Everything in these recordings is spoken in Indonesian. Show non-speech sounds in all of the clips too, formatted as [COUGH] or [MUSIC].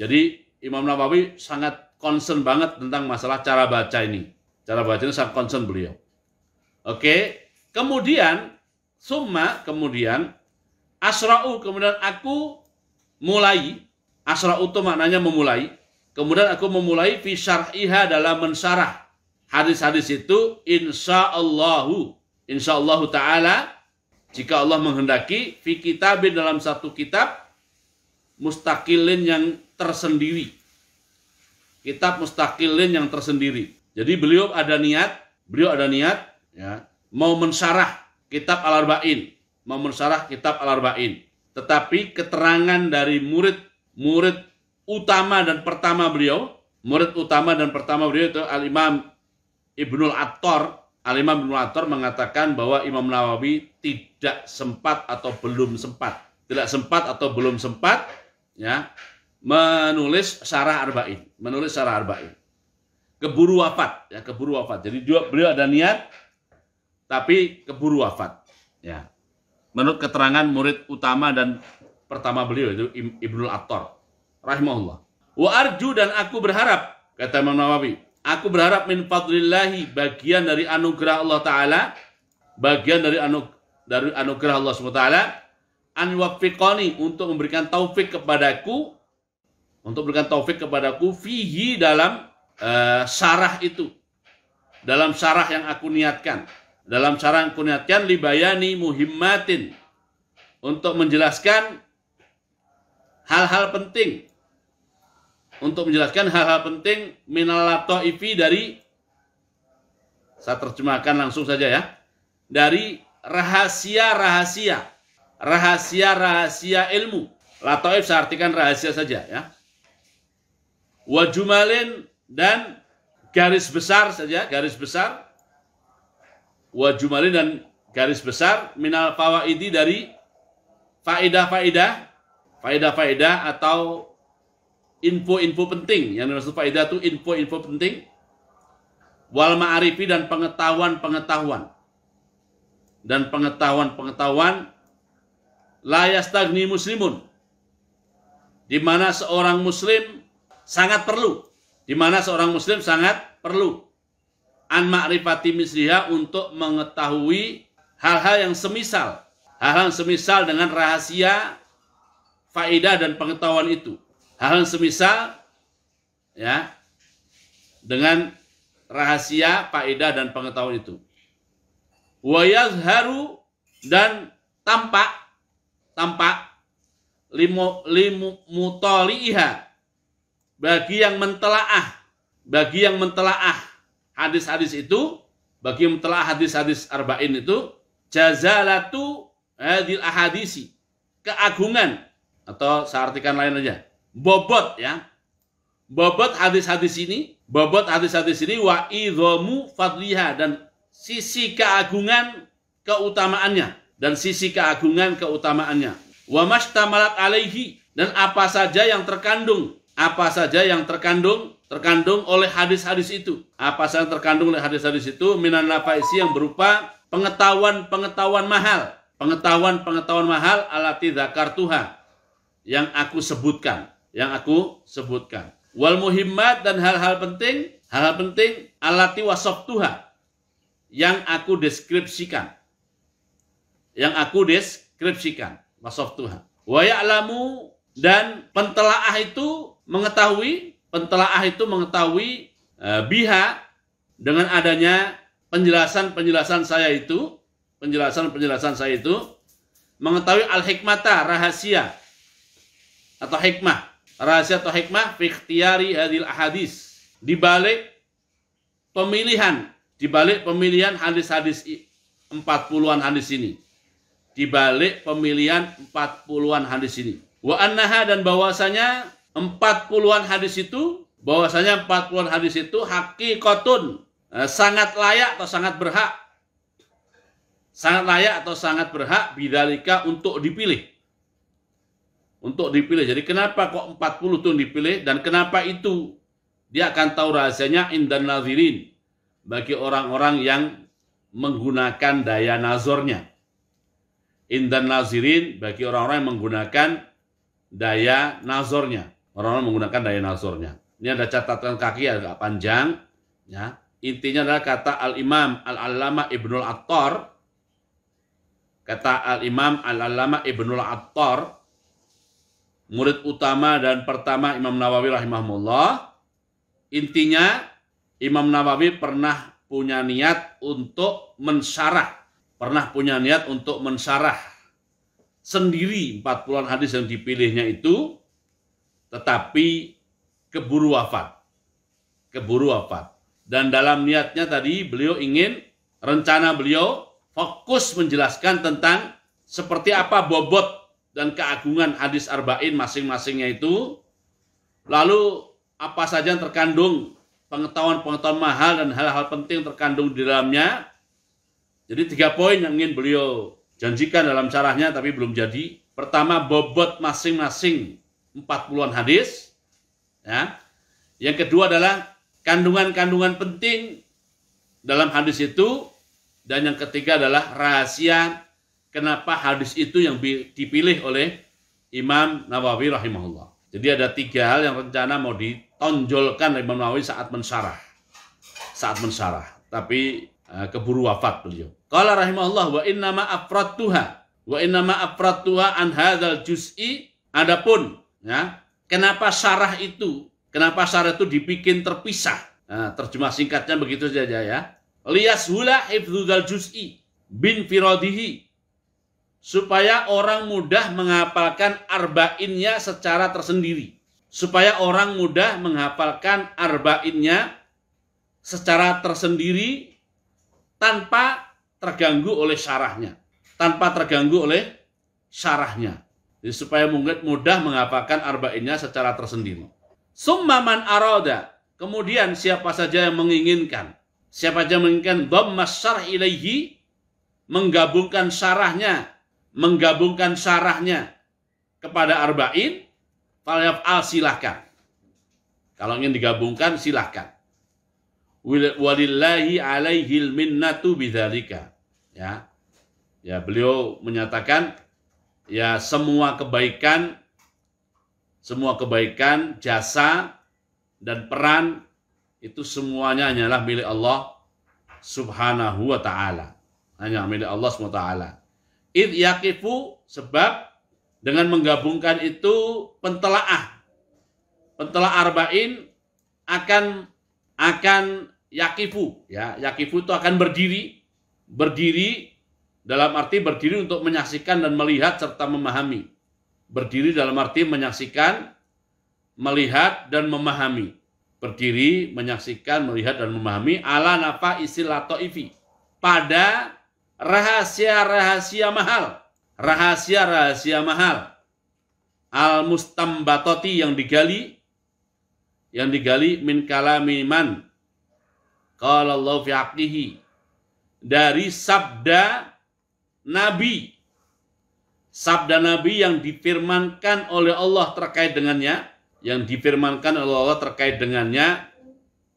Jadi Imam Nawawi sangat concern banget tentang masalah cara baca ini. Cara baca ini sangat concern beliau. Oke, kemudian summa kemudian asra'u kemudian aku mulai asra'u itu maknanya memulai. Kemudian aku memulai fi syar'iha dalam mensarah hadis-hadis itu insyaallahu insyaallahu taala jika Allah menghendaki fi kitabin dalam satu kitab mustakilin yang tersendiri. Kitab mustakilin yang tersendiri. Jadi beliau ada niat, beliau ada niat ya, mau mensyarah kitab Al-Arba'in, mau mensyarah kitab Al-Arba'in. Tetapi keterangan dari murid murid utama dan pertama beliau, murid utama dan pertama beliau itu Al-Imam Ibnul Attar, Al-Imam Ibnul Attar mengatakan bahwa Imam Nawawi tidak sempat atau belum sempat, tidak sempat atau belum sempat ya menulis Sarah Arba'in, menulis Sarah Arba'in. Keburu wafat, ya keburu wafat. Jadi dia, beliau ada niat, tapi keburu wafat. Ya, menurut keterangan murid utama dan pertama beliau itu Ibnul Attar, rahimahullah. Wa arju dan aku berharap, kata Imam Nawawi, aku berharap min fadlillahi bagian dari anugerah Allah Taala, bagian dari anugerah dari anugerah Allah SWT an wafiqani untuk memberikan taufik kepadaku untuk berikan taufik kepadaku fihi dalam uh, eh, sarah itu dalam sarah yang aku niatkan dalam sarah yang aku niatkan libayani muhimmatin untuk menjelaskan hal-hal penting untuk menjelaskan hal-hal penting minal ifi dari saya terjemahkan langsung saja ya dari rahasia-rahasia rahasia-rahasia ilmu latoif saya artikan rahasia saja ya Wajumalin dan garis besar saja, garis besar wajumalin dan garis besar minal fawaidi dari faedah-faedah faedah-faedah atau info-info penting yang dimaksud faedah itu info-info penting wal ma'arifi dan pengetahuan-pengetahuan dan pengetahuan-pengetahuan layastagni muslimun di mana seorang muslim sangat perlu. Di mana seorang muslim sangat perlu an ma'rifati misliha untuk mengetahui hal-hal yang semisal. Hal-hal yang semisal dengan rahasia faedah dan pengetahuan itu. Hal-hal yang semisal ya dengan rahasia faedah dan pengetahuan itu. Wa yazharu dan tampak tampak limu limu mutaliha bagi yang mentelaah, bagi yang mentelaah hadis-hadis itu, bagi yang mentelaah hadis-hadis arba'in itu, jazalatu hadil ahadisi, keagungan atau saya artikan lain aja, bobot ya. Bobot hadis-hadis ini, bobot hadis-hadis ini wa fadliha dan sisi keagungan keutamaannya dan sisi keagungan keutamaannya. Wa mashtamalat alaihi dan apa saja yang terkandung apa saja yang terkandung terkandung oleh hadis-hadis itu. Apa saja yang terkandung oleh hadis-hadis itu minan nafaisi yang berupa pengetahuan-pengetahuan mahal, pengetahuan-pengetahuan mahal alati Tuhan yang aku sebutkan, yang aku sebutkan. Wal muhimmat dan hal-hal penting, hal-hal penting alati wasof Tuhan yang aku deskripsikan. Yang aku deskripsikan, wasof Tuhan. Wa ya'lamu dan pentelaah itu mengetahui pentelaah itu mengetahui e, biha dengan adanya penjelasan-penjelasan saya itu, penjelasan-penjelasan saya itu mengetahui al-hikmata, rahasia atau hikmah, rahasia atau hikmah fiktiari hadis hadil hadis di balik pemilihan, di balik pemilihan hadis-hadis 40-an hadis ini. Di balik pemilihan 40-an hadis ini. Wa annaha dan bahwasanya Empat puluhan hadis itu bahwasanya empat puluhan hadis itu hakikatun eh, sangat layak atau sangat berhak sangat layak atau sangat berhak bidalika untuk dipilih untuk dipilih. Jadi kenapa kok empat puluh tuh dipilih dan kenapa itu dia akan tahu rahasianya indan nazirin bagi orang-orang yang menggunakan daya nazornya. Indan nazirin bagi orang-orang yang menggunakan daya nazornya. Orang-orang menggunakan daya Ini ada catatan kaki agak panjang. Ya. Intinya adalah kata Al-Imam Al-Allama Ibnul Attar. Kata Al-Imam Al-Allama Ibnul Attar. Murid utama dan pertama Imam Nawawi rahimahullah. Intinya Imam Nawawi pernah punya niat untuk mensyarah. Pernah punya niat untuk mensyarah sendiri 40-an hadis yang dipilihnya itu tetapi keburu wafat. Keburu wafat. Dan dalam niatnya tadi beliau ingin rencana beliau fokus menjelaskan tentang seperti apa bobot dan keagungan hadis arba'in masing-masingnya itu. Lalu apa saja yang terkandung pengetahuan-pengetahuan mahal dan hal-hal penting terkandung di dalamnya. Jadi tiga poin yang ingin beliau janjikan dalam caranya tapi belum jadi. Pertama, bobot masing-masing empat puluhan hadis. Ya. Yang kedua adalah kandungan-kandungan penting dalam hadis itu dan yang ketiga adalah rahasia kenapa hadis itu yang dipilih oleh Imam Nawawi rahimahullah. Jadi ada tiga hal yang rencana mau ditonjolkan oleh Imam Nawawi saat mensyarah. Saat mensyarah, tapi eh, keburu wafat beliau. kalau rahimahullah wa innama tuha wa innama afradtuha an hadzal juz'i adapun Ya, kenapa sarah itu? Kenapa sarah itu dibikin terpisah? Nah, terjemah singkatnya begitu saja ya. Lias hula ibdudal juz'i bin firodihi. Supaya orang mudah menghafalkan arba'innya secara tersendiri. Supaya orang mudah menghafalkan arba'innya secara tersendiri tanpa terganggu oleh syarahnya. Tanpa terganggu oleh syarahnya. Jadi, supaya mungkin mudah mengapakan arba'innya secara tersendiri. Summa man aroda. Kemudian siapa saja yang menginginkan. Siapa saja yang menginginkan dhammas syarh ilaihi. Menggabungkan syarahnya. Menggabungkan syarahnya kepada arba'in. al silahkan. Kalau ingin digabungkan silahkan. Walillahi alaihil minnatu bidharika. Ya. Ya, beliau menyatakan ya semua kebaikan semua kebaikan, jasa dan peran itu semuanya hanyalah milik Allah Subhanahu wa taala. Hanya milik Allah Subhanahu wa taala. Id yakifu sebab dengan menggabungkan itu pentelaah. Pentelaah arba'in akan akan yakifu ya yakifu itu akan berdiri berdiri dalam arti berdiri untuk menyaksikan dan melihat serta memahami. Berdiri dalam arti menyaksikan, melihat dan memahami. Berdiri, menyaksikan, melihat dan memahami ala nafa istilah ifi. Pada rahasia-rahasia mahal. Rahasia-rahasia mahal. Al-mustambatoti yang digali yang digali min kalami man qala Allah fi dari sabda nabi sabda nabi yang difirmankan oleh Allah terkait dengannya yang difirmankan oleh Allah terkait dengannya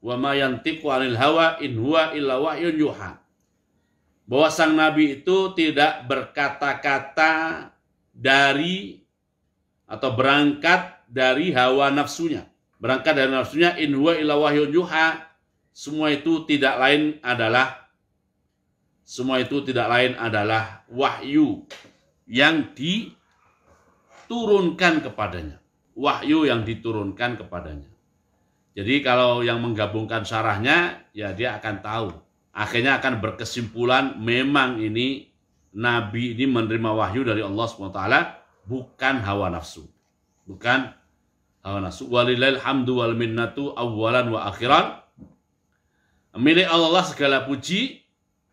wa ma yantiqu anil hawa in huwa illa wahyun yuha bahwa sang nabi itu tidak berkata-kata dari atau berangkat dari hawa nafsunya berangkat dari nafsunya in huwa illa wahyun yuha semua itu tidak lain adalah semua itu tidak lain adalah wahyu yang diturunkan kepadanya. Wahyu yang diturunkan kepadanya. Jadi kalau yang menggabungkan syarahnya, ya dia akan tahu. Akhirnya akan berkesimpulan memang ini Nabi ini menerima wahyu dari Allah SWT bukan hawa nafsu. Bukan hawa nafsu. Walilail hamdu wal minnatu awwalan wa akhiran. Milik Allah segala puji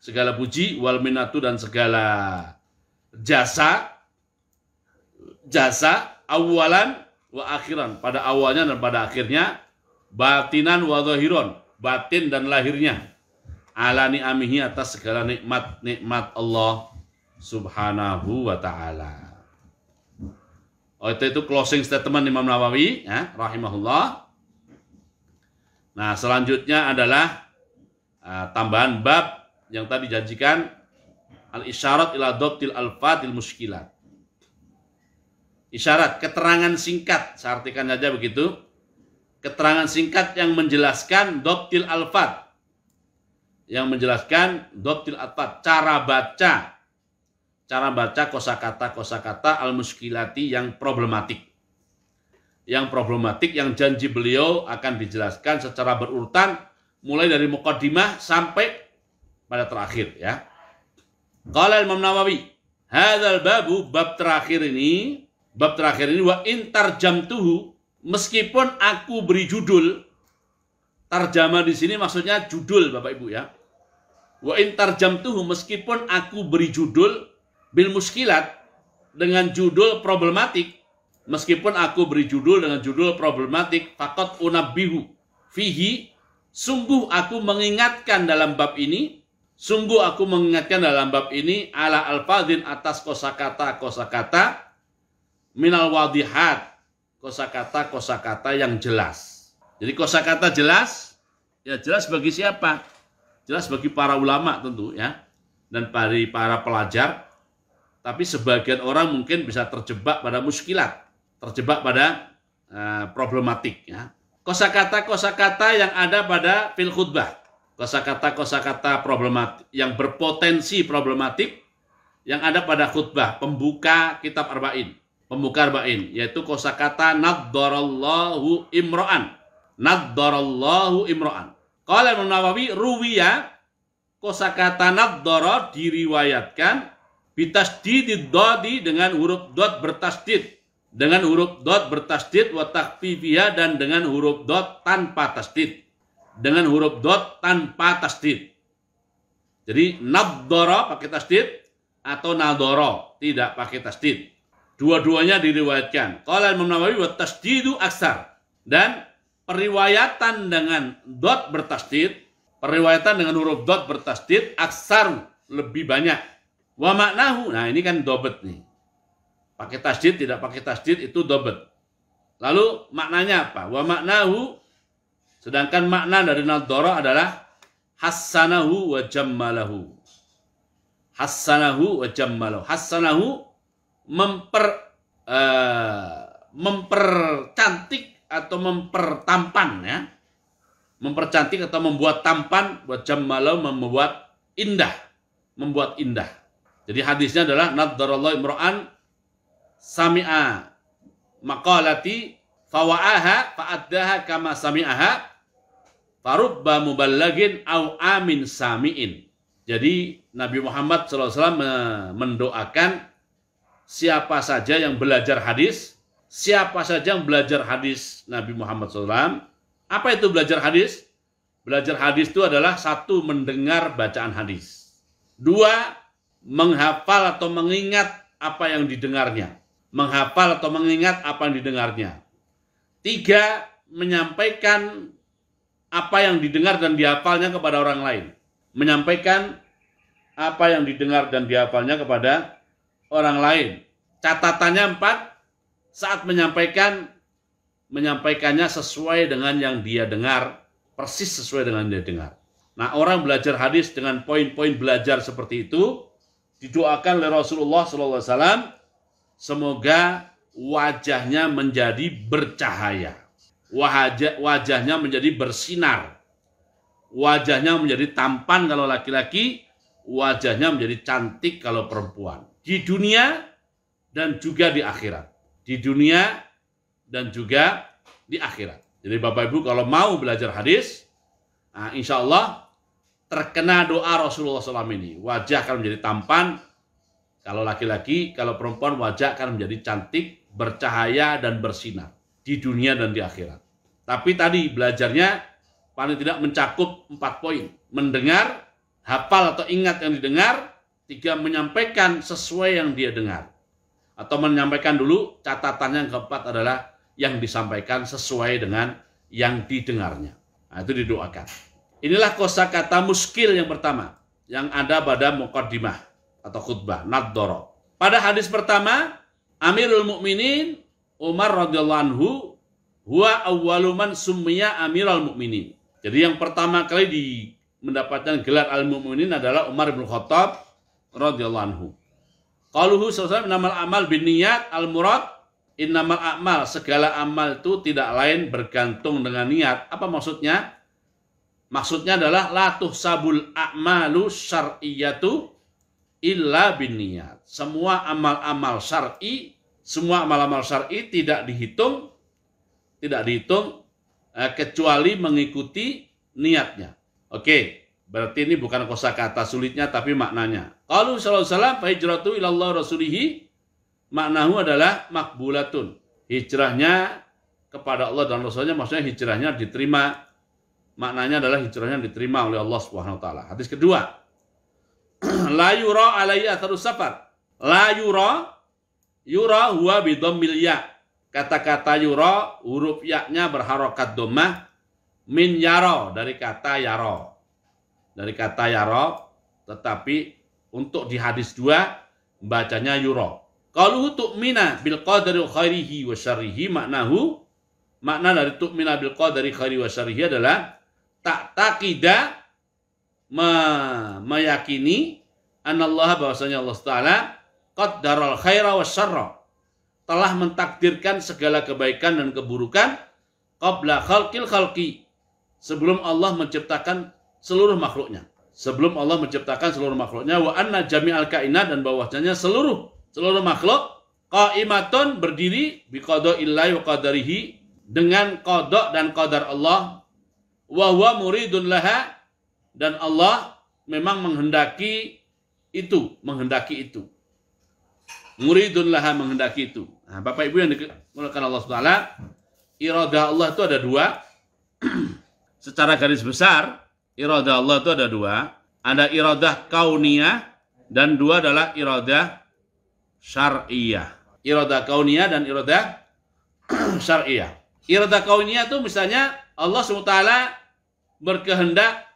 segala puji wal minatu dan segala jasa jasa awalan wa akhiran pada awalnya dan pada akhirnya batinan wa zahiron batin dan lahirnya ala ni'amihi atas segala nikmat nikmat Allah subhanahu wa ta'ala Oh, itu, itu closing statement Imam Nawawi ya, rahimahullah. Nah, selanjutnya adalah uh, tambahan bab yang tadi janjikan al isyarat ila dotil al fatil muskilat isyarat keterangan singkat saya artikan saja begitu keterangan singkat yang menjelaskan dotil al fat yang menjelaskan dotil al fat cara baca cara baca kosakata kosakata al muskilati yang problematik yang problematik yang janji beliau akan dijelaskan secara berurutan mulai dari mukaddimah sampai pada terakhir ya. Qala Imam Nawawi, hadzal babu bab terakhir ini, bab terakhir ini wa interjam tuhu meskipun aku beri judul tarjama di sini maksudnya judul Bapak Ibu ya. Wa interjam tuhu meskipun aku beri judul bil muskilat dengan judul problematik meskipun aku beri judul dengan judul problematik fakot unabihu fihi sungguh aku mengingatkan dalam bab ini Sungguh aku mengingatkan dalam bab ini ala al-fadhin atas kosakata-kosakata minal wadihat kosakata-kosakata yang jelas. Jadi kosakata jelas ya jelas bagi siapa? Jelas bagi para ulama tentu ya dan bagi para pelajar. Tapi sebagian orang mungkin bisa terjebak pada muskilat, terjebak pada uh, problematik ya. Kosakata-kosakata yang ada pada fil khutbah kosakata-kosakata problematik yang berpotensi problematik yang ada pada khutbah pembuka kitab arba'in, pembuka arba'in yaitu kosakata nadzarallahu imroan nadzarallahu imroan Qala Imam Nawawi ruwiya kata nadzara diriwayatkan bitasdidid dadi dengan huruf dot bertasdid dengan huruf dot bertasdid wa dan dengan huruf dot tanpa tasdid dengan huruf dot tanpa tasdid. Jadi nabdoro pakai tasdid atau nadoro tidak pakai tasdid. Dua-duanya diriwayatkan. Kalau Imam Nawawi buat tasdidu aksar. Dan periwayatan dengan dot bertasdid, periwayatan dengan huruf dot bertasdid aksar lebih banyak. Wa maknahu. Nah, ini kan dobet nih. Pakai tasdid tidak pakai tasdid itu dobet. Lalu maknanya apa? Wa maknahu Sedangkan makna dari nadhara adalah hassanahu wa jammalahu. Hassanahu wa jammalahu. Hassanahu memper uh, mempercantik atau mempertampan ya. Mempercantik atau membuat tampan, wa jammalahu membuat indah, membuat indah. Jadi hadisnya adalah nadharallahu imra'an sami'a maqalati fawa'aha fa'addaha kama sami'aha farubba muballagin au amin sami'in. Jadi Nabi Muhammad SAW mendoakan siapa saja yang belajar hadis, siapa saja yang belajar hadis Nabi Muhammad SAW. Apa itu belajar hadis? Belajar hadis itu adalah satu mendengar bacaan hadis. Dua, menghafal atau mengingat apa yang didengarnya. Menghafal atau mengingat apa yang didengarnya. Tiga, menyampaikan apa yang didengar dan dihafalnya kepada orang lain. Menyampaikan apa yang didengar dan dihafalnya kepada orang lain. Catatannya empat, saat menyampaikan, menyampaikannya sesuai dengan yang dia dengar, persis sesuai dengan yang dia dengar. Nah orang belajar hadis dengan poin-poin belajar seperti itu, didoakan oleh Rasulullah SAW, semoga wajahnya menjadi bercahaya. Wajah, wajahnya menjadi bersinar. Wajahnya menjadi tampan kalau laki-laki, wajahnya menjadi cantik kalau perempuan. Di dunia dan juga di akhirat. Di dunia dan juga di akhirat. Jadi Bapak Ibu kalau mau belajar hadis, nah, insya Allah terkena doa Rasulullah SAW ini. Wajah akan menjadi tampan, kalau laki-laki, kalau perempuan wajah akan menjadi cantik bercahaya dan bersinar di dunia dan di akhirat. Tapi tadi belajarnya paling tidak mencakup empat poin. Mendengar, hafal atau ingat yang didengar, tiga menyampaikan sesuai yang dia dengar. Atau menyampaikan dulu catatan yang keempat adalah yang disampaikan sesuai dengan yang didengarnya. Nah, itu didoakan. Inilah kosa kata muskil yang pertama yang ada pada mukaddimah atau khutbah naddoro. Pada hadis pertama Amirul Mukminin Umar radhiyallahu anhu huwa awwaluman summiya Amirul Mukminin. Jadi yang pertama kali di mendapatkan gelar Al Mukminin adalah Umar bin Khattab radhiyallahu anhu. Qaluhu sallallahu wasallam amal bin niat al murad innamal amal segala amal itu tidak lain bergantung dengan niat. Apa maksudnya? Maksudnya adalah latuh sabul a'malu syar'iyatu illa bin niat. Semua amal-amal syar'i, semua amal-amal syar'i tidak dihitung, tidak dihitung eh, kecuali mengikuti niatnya. Oke, berarti ini bukan kosakata sulitnya tapi maknanya. Kalau sallallahu alaihi hijratu ilallah rasulihi maknahu adalah makbulatun. Hijrahnya kepada Allah dan Rasulnya maksudnya hijrahnya diterima. Maknanya adalah hijrahnya diterima oleh Allah Subhanahu wa taala. Hadis kedua, yura alaihi atharu safar. La yura yura huwa bidammil ya. Kata-kata yura huruf ya-nya berharokat dhammah min yaro dari kata yaro. Dari kata yaro tetapi untuk di hadis 2 bacanya yura. kalau tu'mina bil qadari khairihi wa syarrihi maknahu makna dari tu'mina bil qadari khairi wa syarrihi adalah tak takida me, meyakini anallaha bahwasanya Allah taala qaddaral khaira wasyarra telah mentakdirkan segala kebaikan dan keburukan qabla khalqil khalqi sebelum Allah menciptakan seluruh makhluknya sebelum Allah menciptakan seluruh makhluknya wa anna jami'al kainat dan bahwasanya seluruh seluruh makhluk qaimatun berdiri bi qada'illahi wa qadarihi dengan qada dan qadar Allah wa huwa muridun laha dan Allah memang menghendaki itu, menghendaki itu. Muridun laha menghendaki itu. Nah, Bapak Ibu yang dikemukakan Allah SWT, iradah Allah itu ada dua. [CLEARS THROAT] Secara garis besar, iradah Allah itu ada dua. Ada iradah kauniyah dan dua adalah iradah syariah. Iradah kauniyah dan iradah [CLEARS THROAT] syariah. Iradah kauniyah itu misalnya Allah SWT berkehendak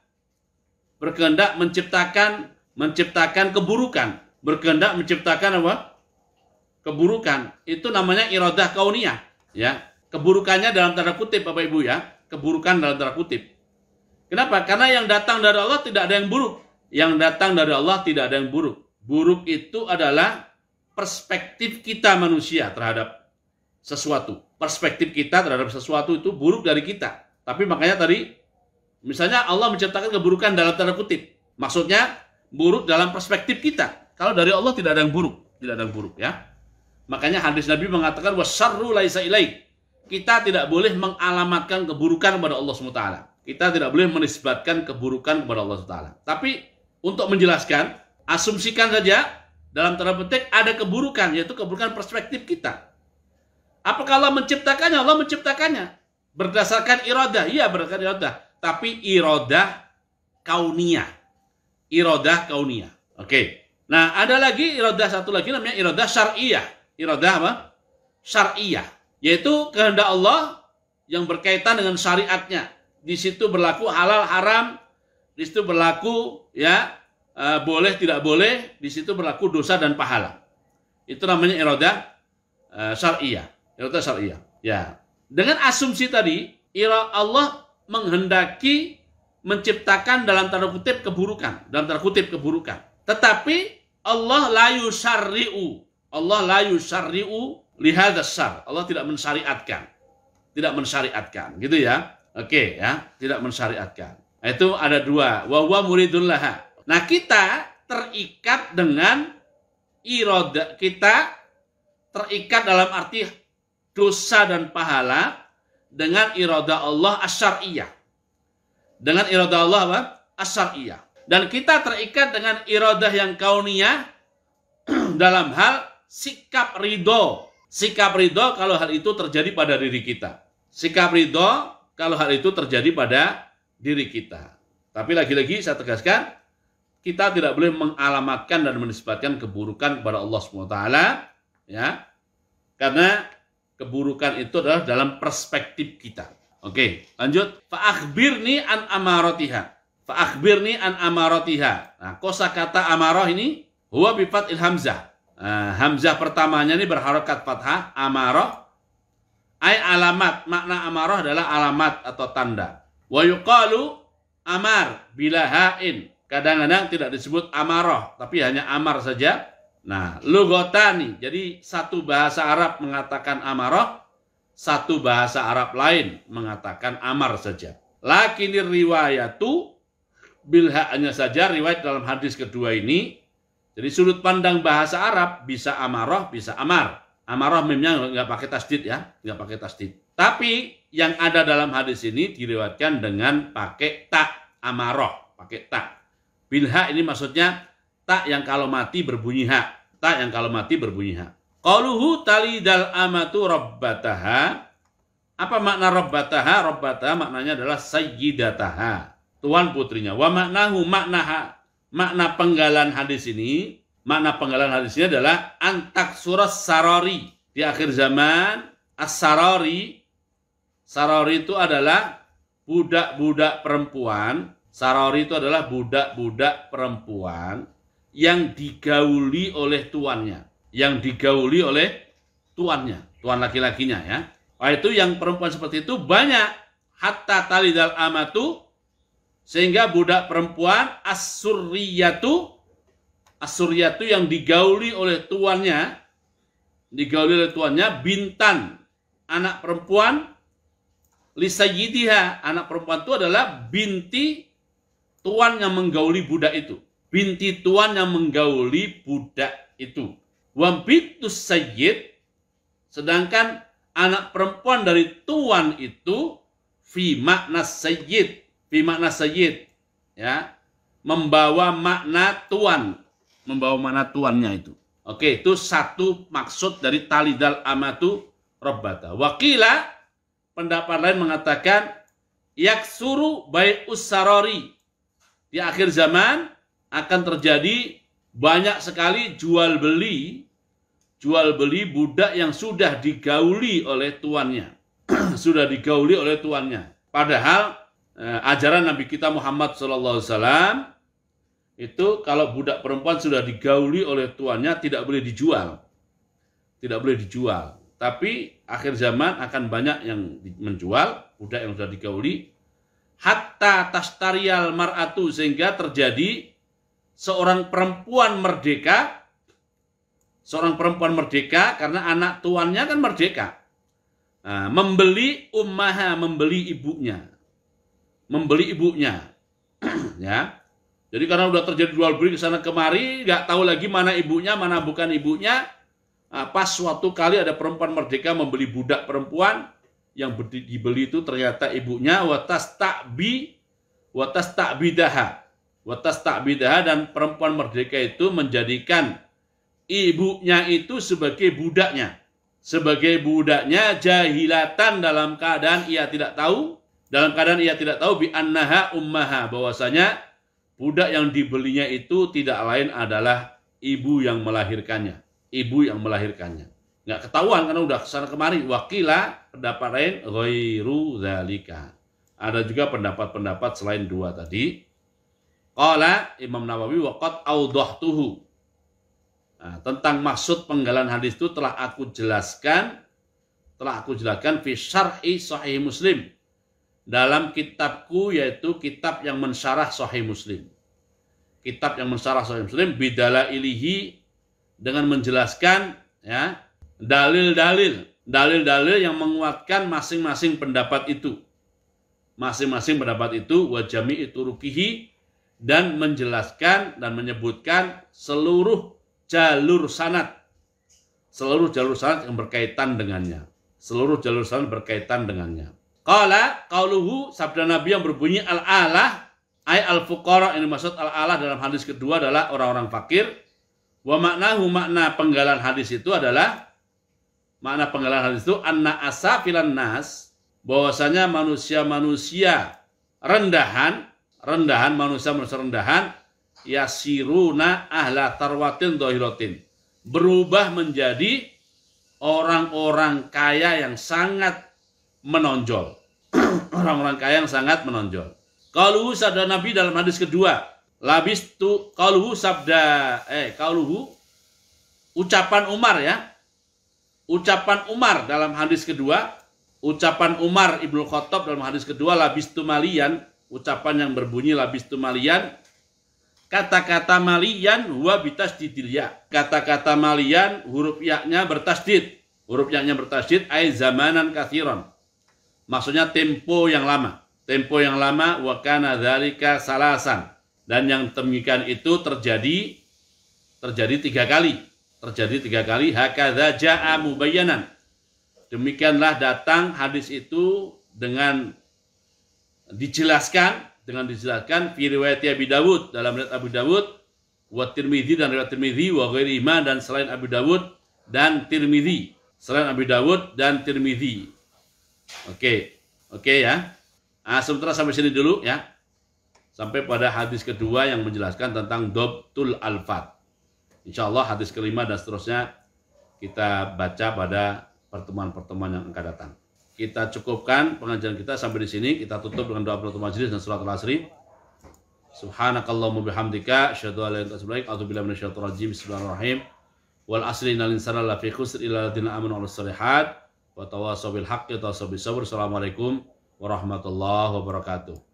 berkehendak menciptakan menciptakan keburukan, berkehendak menciptakan apa? keburukan. Itu namanya iradah kauniyah, ya. Keburukannya dalam tanda kutip Bapak Ibu ya, keburukan dalam tanda kutip. Kenapa? Karena yang datang dari Allah tidak ada yang buruk. Yang datang dari Allah tidak ada yang buruk. Buruk itu adalah perspektif kita manusia terhadap sesuatu. Perspektif kita terhadap sesuatu itu buruk dari kita. Tapi makanya tadi Misalnya Allah menciptakan keburukan dalam tanda kutip. Maksudnya buruk dalam perspektif kita. Kalau dari Allah tidak ada yang buruk, tidak ada yang buruk ya. Makanya hadis Nabi mengatakan wasarru laisa ilaih. Kita tidak boleh mengalamatkan keburukan kepada Allah SWT. Kita tidak boleh menisbatkan keburukan kepada Allah SWT. Tapi untuk menjelaskan, asumsikan saja dalam tanda petik ada keburukan, yaitu keburukan perspektif kita. Apakah Allah menciptakannya? Allah menciptakannya. Berdasarkan iradah, iya berdasarkan iradah. Tapi iradah kauniyah, irodah kauniyah. Oke. Okay. Nah, ada lagi irodah satu lagi namanya irodah syariah. Irodah apa? Syariah. Yaitu kehendak Allah yang berkaitan dengan syariatnya. Di situ berlaku halal haram, di situ berlaku ya uh, boleh tidak boleh, di situ berlaku dosa dan pahala. Itu namanya irodah uh, e, syariah. Irodah syariah. Ya. Dengan asumsi tadi, Allah menghendaki menciptakan dalam tanda kutip keburukan, dalam tanda kutip keburukan. Tetapi Allah layu yusyarri'u. Allah layu yusyarri'u lihat dasar Allah tidak mensyariatkan. Tidak mensyariatkan, gitu ya. Oke ya, tidak mensyariatkan. Nah, itu ada dua. Wa huwa muridun laha. Nah, kita terikat dengan iroda. Kita terikat dalam arti dosa dan pahala dengan iroda Allah asyariyah dengan iradah Allah apa? Asyariyah. Dan kita terikat dengan iradah yang kauniyah [CLEARS THROAT] dalam hal sikap ridho. Sikap ridho kalau hal itu terjadi pada diri kita. Sikap ridho kalau hal itu terjadi pada diri kita. Tapi lagi-lagi saya tegaskan, kita tidak boleh mengalamatkan dan menisbatkan keburukan kepada Allah SWT. Ya, karena keburukan itu adalah dalam perspektif kita. Oke, lanjut. Fa'akhbirni an amarotiha. Fa'akhbirni an amarotiha. Nah, kosa kata amaroh ini huwa bifat ilhamzah. hamzah. Nah, hamzah pertamanya ini berharokat fathah amaroh. Ay alamat. Makna amaroh adalah alamat atau tanda. Wa yuqalu amar bila hain. Kadang-kadang tidak disebut amaroh, tapi hanya amar saja. Nah, lugotani. Jadi satu bahasa Arab mengatakan amaroh, satu bahasa Arab lain mengatakan amar saja. riwayat riwayatu bilhaknya saja riwayat dalam hadis kedua ini. Jadi sudut pandang bahasa Arab bisa amaroh bisa amar. Amaroh memang nggak pakai tasdid ya, nggak pakai tasdid. Tapi yang ada dalam hadis ini diriwayatkan dengan pakai tak amaroh, pakai tak. Bilha ini maksudnya tak yang kalau mati berbunyi hak, tak yang kalau mati berbunyi hak. Qaluhu talidal amatu rabbataha. Apa makna rabbataha? Rabbataha maknanya adalah sayyidataha, tuan putrinya. Wa maknahu maknaha. Makna penggalan hadis ini, makna penggalan hadis ini adalah antak surah sarori. Di akhir zaman, as-sarori, sarori itu adalah budak-budak perempuan. Sarori itu adalah budak-budak perempuan yang digauli oleh tuannya yang digauli oleh tuannya, tuan laki-lakinya ya. Wah itu yang perempuan seperti itu banyak hatta talidal amatu sehingga budak perempuan asuriyatu asuriyatu yang digauli oleh tuannya digauli oleh tuannya bintan anak perempuan lisa lisayidiha anak perempuan itu adalah binti tuan yang menggauli budak itu binti tuan yang menggauli budak itu Wampitus sayyid, sedangkan anak perempuan dari tuan itu fi makna sayyid, fi makna sayyid, ya, membawa makna tuan, membawa makna tuannya itu. Oke, itu satu maksud dari talidal amatu robbata. Wakila, pendapat lain mengatakan, yak suru bayi usarori. Di akhir zaman akan terjadi banyak sekali jual beli jual beli budak yang sudah digauli oleh tuannya [CLEARS THROAT] sudah digauli oleh tuannya padahal eh, ajaran Nabi kita Muhammad SAW itu kalau budak perempuan sudah digauli oleh tuannya tidak boleh dijual tidak boleh dijual tapi akhir zaman akan banyak yang menjual budak yang sudah digauli hatta tastarial mar'atu sehingga terjadi seorang perempuan merdeka, seorang perempuan merdeka karena anak tuannya kan merdeka. Nah, membeli ummaha, membeli ibunya. Membeli ibunya. [CLEARS THROAT] ya. Jadi karena udah terjadi jual beli ke sana kemari, nggak tahu lagi mana ibunya, mana bukan ibunya. Nah, pas suatu kali ada perempuan merdeka membeli budak perempuan yang dibeli itu ternyata ibunya watas takbi watas takbidaha Watas takbidah dan perempuan merdeka itu menjadikan ibunya itu sebagai budaknya. Sebagai budaknya jahilatan dalam keadaan ia tidak tahu. Dalam keadaan ia tidak tahu bi annaha ummaha. Bahwasanya budak yang dibelinya itu tidak lain adalah ibu yang melahirkannya. Ibu yang melahirkannya. Nggak ketahuan karena udah kesana kemari. Wakila pendapat lain ghairu zalika. Ada juga pendapat-pendapat selain dua tadi Qala Imam Nawawi waqat audhahtuhu. Nah, tentang maksud penggalan hadis itu telah aku jelaskan telah aku jelaskan fi syar'i sahih Muslim dalam kitabku yaitu kitab yang mensyarah sahih Muslim. Kitab yang mensyarah sahih Muslim bidala ilihi dengan menjelaskan ya dalil-dalil dalil-dalil yang menguatkan masing-masing pendapat itu masing-masing pendapat itu wajami itu rukihi dan menjelaskan dan menyebutkan seluruh jalur sanat seluruh jalur sanat yang berkaitan dengannya seluruh jalur sanat berkaitan dengannya qala qauluhu sabda nabi yang berbunyi al alah ay al fuqara ini maksud al alah dalam hadis kedua adalah orang-orang fakir wa maknahu makna penggalan hadis itu adalah makna penggalan hadis itu anna asafilan nas bahwasanya manusia-manusia rendahan rendahan manusia manusia rendahan yasiruna ahla tarwatin dohirotin berubah menjadi orang-orang kaya yang sangat menonjol [CLEARS THROAT] orang-orang kaya yang sangat menonjol kalau sabda Nabi dalam hadis kedua labis tu kalau sabda eh kalau ucapan Umar ya ucapan Umar dalam hadis kedua ucapan Umar ibnu khotob dalam hadis kedua labis tu malian ucapan yang berbunyi labis tu kata-kata malian huwa bitasdidil ya kata-kata malian huruf yaknya bertasdid huruf yaknya bertasdid ay zamanan kathiron maksudnya tempo yang lama tempo yang lama wa kana dzalika salasan dan yang demikian itu terjadi terjadi tiga kali terjadi tiga kali hakadza jaa mubayyanan demikianlah datang hadis itu dengan dijelaskan dengan dijelaskan fi Abi Dawud dalam riwayat Abu Dawud wa Tirmizi dan riwayat Tirmizi wa ghairi iman dan selain Abu Dawud dan Tirmizi selain Abu Dawud dan Tirmizi oke oke ya nah, sementara sampai sini dulu ya sampai pada hadis kedua yang menjelaskan tentang dobtul alfat insyaallah hadis kelima dan seterusnya kita baca pada pertemuan-pertemuan yang akan datang kita cukupkan pengajian kita sampai di sini. Kita tutup dengan doa penutup majelis dan surat al asri. Subhanakallahumma bihamdika asyhadu ala yang ilaha illa anta astaghfiruka wa atubu rajim. Bismillahirrahmanirrahim. Wal asri innal insana lafi khusr ila alladziina aamanu wa 'amilus shalihaat wa tawassaw haqqi wa sabur. Assalamualaikum warahmatullahi wabarakatuh.